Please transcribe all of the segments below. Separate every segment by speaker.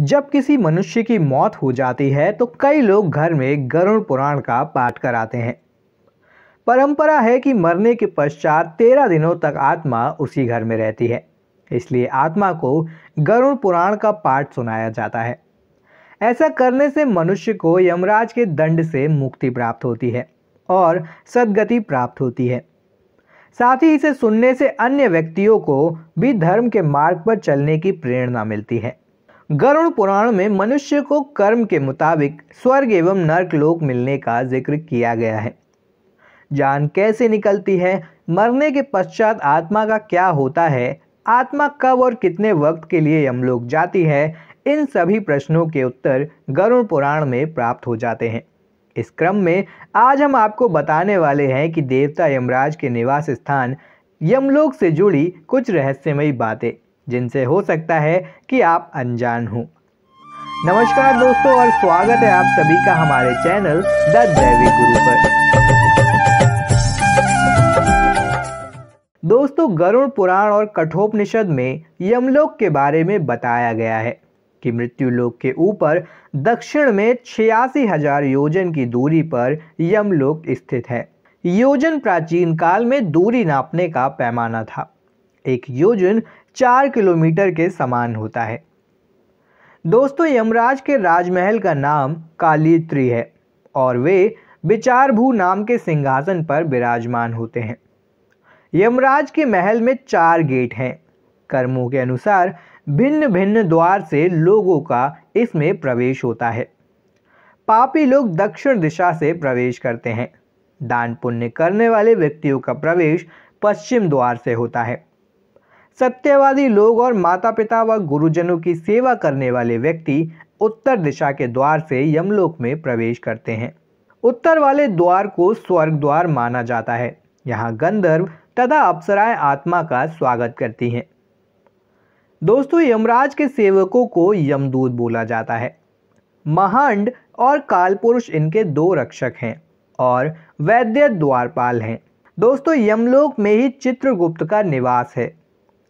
Speaker 1: जब किसी मनुष्य की मौत हो जाती है तो कई लोग घर में गरुण पुराण का पाठ कराते हैं परंपरा है कि मरने के पश्चात तेरह दिनों तक आत्मा उसी घर में रहती है इसलिए आत्मा को गरुण पुराण का पाठ सुनाया जाता है ऐसा करने से मनुष्य को यमराज के दंड से मुक्ति प्राप्त होती है और सदगति प्राप्त होती है साथ ही इसे सुनने से अन्य व्यक्तियों को भी धर्म के मार्ग पर चलने की प्रेरणा मिलती है गरुण पुराण में मनुष्य को कर्म के मुताबिक स्वर्ग एवं नर्क लोक मिलने का जिक्र किया गया है जान कैसे निकलती है मरने के पश्चात आत्मा का क्या होता है आत्मा कब और कितने वक्त के लिए यमलोक जाती है इन सभी प्रश्नों के उत्तर गरुण पुराण में प्राप्त हो जाते हैं इस क्रम में आज हम आपको बताने वाले हैं कि देवता यमराज के निवास स्थान यमलोक से जुड़ी कुछ रहस्यमयी बातें जिनसे हो सकता है कि आप अनजान हो नमस्कार दोस्तों और स्वागत है आप सभी का हमारे चैनल द दैविक गुरु पर दोस्तों गरुण पुराण और कठोपनिषद में यमलोक के बारे में बताया गया है कि मृत्यु लोक के ऊपर दक्षिण में छियासी हजार योजन की दूरी पर यमलोक स्थित है योजन प्राचीन काल में दूरी नापने का पैमाना था एक योजन चार किलोमीटर के समान होता है दोस्तों यमराज के राजमहल का नाम कालीत्री है और वे विचारभू नाम के सिंहासन पर विराजमान होते हैं यमराज के महल में चार गेट हैं कर्मों के अनुसार भिन्न भिन्न द्वार से लोगों का इसमें प्रवेश होता है पापी लोग दक्षिण दिशा से प्रवेश करते हैं दान पुण्य करने वाले व्यक्तियों का प्रवेश पश्चिम द्वार से होता है सत्यवादी लोग और माता पिता व गुरुजनों की सेवा करने वाले व्यक्ति उत्तर दिशा के द्वार से यमलोक में प्रवेश करते हैं उत्तर वाले द्वार को स्वर्ग द्वार माना जाता है यहाँ गंधर्व तथा अप्सराएं आत्मा का स्वागत करती हैं दोस्तों यमराज के सेवकों को यमदूत बोला जाता है महांड और कालपुरुष इनके दो रक्षक हैं और वैद्य द्वारपाल हैं दोस्तों यमलोक में ही चित्रगुप्त का निवास है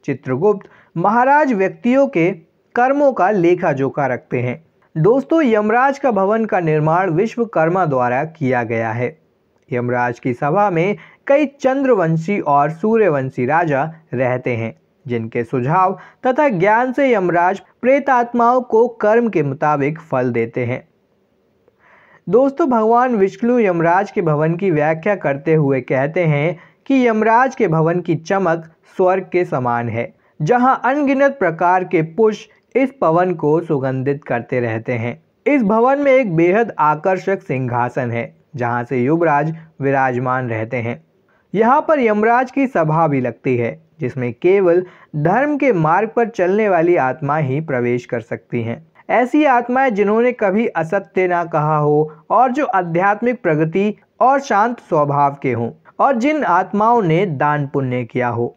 Speaker 1: चित्रगुप्त महाराज व्यक्तियों के कर्मों का लेखा जोखा रखते हैं दोस्तों यमराज का भवन का निर्माण विश्वकर्मा द्वारा किया गया है यमराज की सभा में कई चंद्रवंशी और सूर्यवंशी राजा रहते हैं जिनके सुझाव तथा ज्ञान से यमराज प्रेतात्माओं को कर्म के मुताबिक फल देते हैं दोस्तों भगवान विष्णु यमराज के भवन की व्याख्या करते हुए कहते हैं कि यमराज के भवन की चमक स्वर्ग के समान है जहां अनगिनत प्रकार के पुष्प इस पवन को सुगंधित करते रहते हैं इस भवन में एक बेहद आकर्षक सिंहासन है जहां से युवराज विराजमान रहते हैं यहाँ पर यमराज की सभा भी लगती है जिसमें केवल धर्म के मार्ग पर चलने वाली आत्मा ही प्रवेश कर सकती हैं ऐसी आत्माएं जिन्होंने कभी असत्य ना कहा हो और जो आध्यात्मिक प्रगति और शांत स्वभाव के हों और जिन आत्माओं ने दान पुण्य किया हो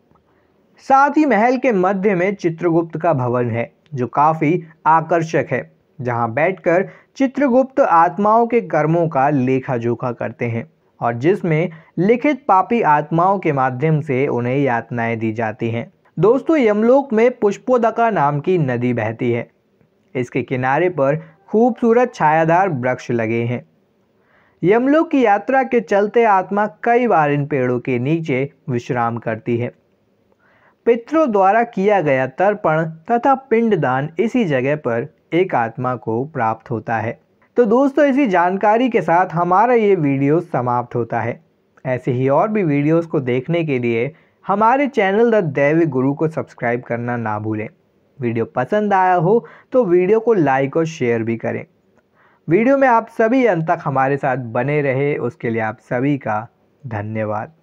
Speaker 1: साथ ही महल के मध्य में चित्रगुप्त का भवन है जो काफ़ी आकर्षक है जहां बैठकर चित्रगुप्त आत्माओं के कर्मों का लेखा जोखा करते हैं और जिसमें लिखित पापी आत्माओं के माध्यम से उन्हें यातनाएं दी जाती हैं दोस्तों यमलोक में पुष्पोदका नाम की नदी बहती है इसके किनारे पर खूबसूरत छायादार वृक्ष लगे हैं यमलोक की यात्रा के चलते आत्मा कई बार इन पेड़ों के नीचे विश्राम करती है पितरों द्वारा किया गया तर्पण तथा पिंडदान इसी जगह पर एक आत्मा को प्राप्त होता है तो दोस्तों इसी जानकारी के साथ हमारा ये वीडियो समाप्त होता है ऐसे ही और भी वीडियोस को देखने के लिए हमारे चैनल द दैवी गुरु को सब्सक्राइब करना ना भूलें वीडियो पसंद आया हो तो वीडियो को लाइक और शेयर भी करें वीडियो में आप सभी अंत तक हमारे साथ बने रहे उसके लिए आप सभी का धन्यवाद